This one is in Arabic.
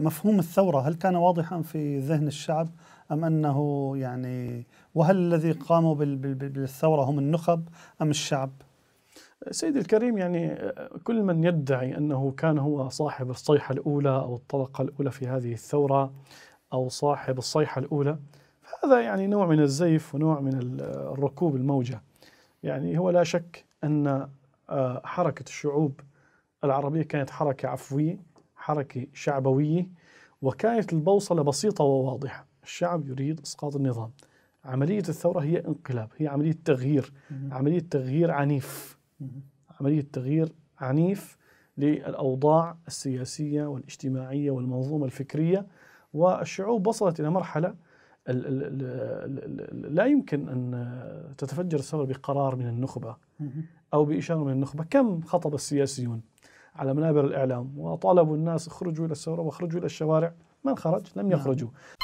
مفهوم الثورة هل كان واضحا في ذهن الشعب أم أنه يعني وهل الذي قاموا بالثورة هم النخب أم الشعب؟ سيد الكريم يعني كل من يدعي أنه كان هو صاحب الصيحة الأولى أو الطلقة الأولى في هذه الثورة أو صاحب الصيحة الأولى هذا يعني نوع من الزيف ونوع من الركوب الموجة يعني هو لا شك أن آه، حركة الشعوب العربية كانت حركة عفوية حركة شعبوية وكانت البوصلة بسيطة وواضحة الشعب يريد إسقاط النظام عملية الثورة هي انقلاب هي عملية تغيير عملية تغيير عنيف عملية تغيير عنيف للأوضاع السياسية والاجتماعية والمنظومة الفكرية والشعوب وصلت إلى مرحلة لا يمكن أن تتفجر الثورة بقرار من النخبة أو بإشارة من النخبة كم خطب السياسيون على منابر الإعلام وطالبوا الناس اخرجوا إلى الثورة واخرجوا إلى الشوارع من خرج لم نعم. يخرجوا